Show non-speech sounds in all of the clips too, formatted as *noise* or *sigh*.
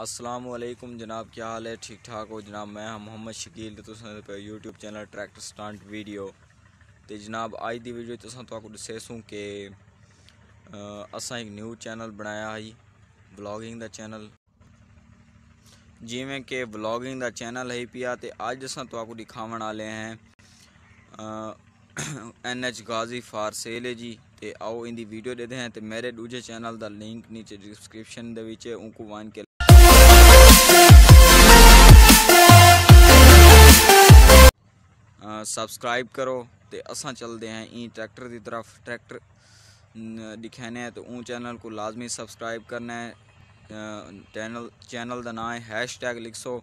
असलम जनाब क्या हाल है ठीक ठाक हो जनाब मैं मुहम्मद शकील यूट्यूब तो चैनल ट्रैक्टर स्टंट वीडियो तो जनाब अज की वीडियो तो तुहानू कि असा एक न्यू चैनल बनाया है ब्लॉगिंग का चैनल जिमें कि बलॉगिंग का चैनल है पिया तो अज असा दिखाव आए हैं *clears throat* N H Ghazi for sale है जी तो आओ इनकी वीडियो देते हैं तो मेरे दूजे चैनल का लिंक नीचे डिस्क्रिप्शन उनको वन के सबसक्राइब करो तो असा चलते हैं ई ट्रैक्टर की तरफ ट्रैक्टर दिखाने तो ऊँ चैनल को लाजमी सबसक्राइब करना है चैनल चैनल का ना है हैश टैग लिख सो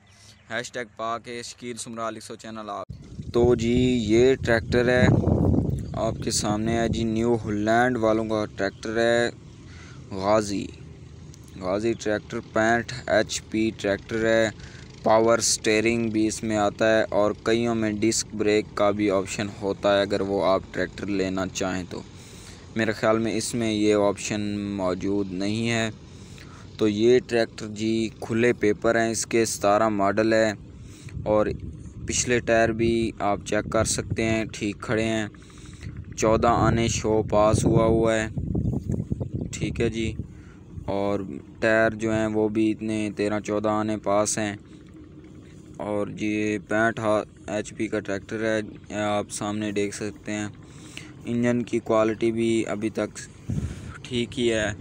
हैश टैग पा के शकील सुमराह लिख सो चैनल आप तो जी ये ट्रैक्टर है आपके सामने है जी न्यू होलैंड वालों का ट्रैक्टर है गाजी गाजी ट्रैक्टर पैंठ एच पी ट्रैक्टर है पावर स्टेयरिंग भी इसमें आता है और कईयों में डिस्क ब्रेक का भी ऑप्शन होता है अगर वो आप ट्रैक्टर लेना चाहें तो मेरे ख्याल में इसमें ये ऑप्शन मौजूद नहीं है तो ये ट्रैक्टर जी खुले पेपर हैं इसके सतारह मॉडल है और पिछले टायर भी आप चेक कर सकते हैं ठीक खड़े हैं चौदह आने शो पास हुआ हुआ है ठीक है जी और टायर जो हैं वो भी इतने तेरह चौदह आने पास हैं और ये पैंठ एच पी का ट्रैक्टर है आप सामने देख सकते हैं इंजन की क्वालिटी भी अभी तक ठीक ही है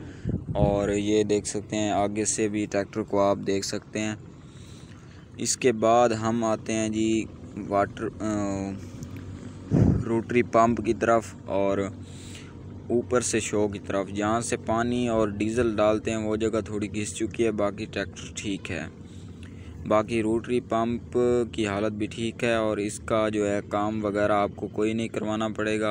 और ये देख सकते हैं आगे से भी ट्रैक्टर को आप देख सकते हैं इसके बाद हम आते हैं जी वाटर रोटरी पंप की तरफ और ऊपर से शो की तरफ जहाँ से पानी और डीज़ल डालते हैं वो जगह थोड़ी घिस चुकी है बाकी ट्रैक्टर ठीक है बाकी रोटरी पंप की हालत भी ठीक है और इसका जो है काम वगैरह आपको कोई नहीं करवाना पड़ेगा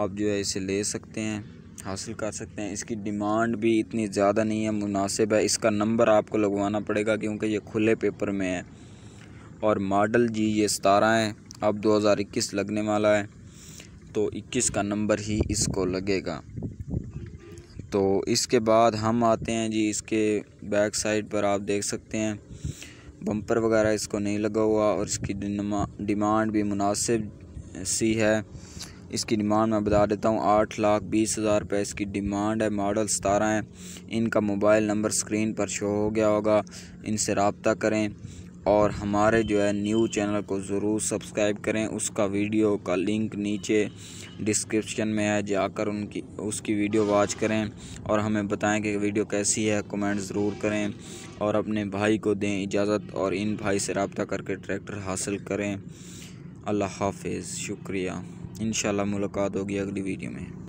आप जो है इसे ले सकते हैं हासिल कर सकते हैं इसकी डिमांड भी इतनी ज़्यादा नहीं है मुनासिब है इसका नंबर आपको लगवाना पड़ेगा क्योंकि ये खुले पेपर में है और मॉडल जी ये सतारह है अब 2021 लगने वाला है तो 21 का नंबर ही इसको लगेगा तो इसके बाद हम आते हैं जी इसके बैक साइड पर आप देख सकते हैं बम्पर वगैरह इसको नहीं लगा हुआ और इसकी डिमांड भी मुनासिब सी है इसकी डिमांड मैं बता देता हूँ आठ लाख बीस हज़ार रुपये इसकी डिमांड है मॉडल सतारह हैं इनका मोबाइल नंबर स्क्रीन पर शो हो गया होगा इनसे रबता करें और हमारे जो है न्यू चैनल को ज़रूर सब्सक्राइब करें उसका वीडियो का लिंक नीचे डिस्क्रिप्शन में है जाकर उनकी उसकी वीडियो वॉच करें और हमें बताएं कि वीडियो कैसी है कमेंट ज़रूर करें और अपने भाई को दें इजाज़त और इन भाई से रबता करके ट्रैक्टर हासिल करें अल्लाह हाफिज़ शुक्रिया इन मुलाकात होगी अगली वीडियो में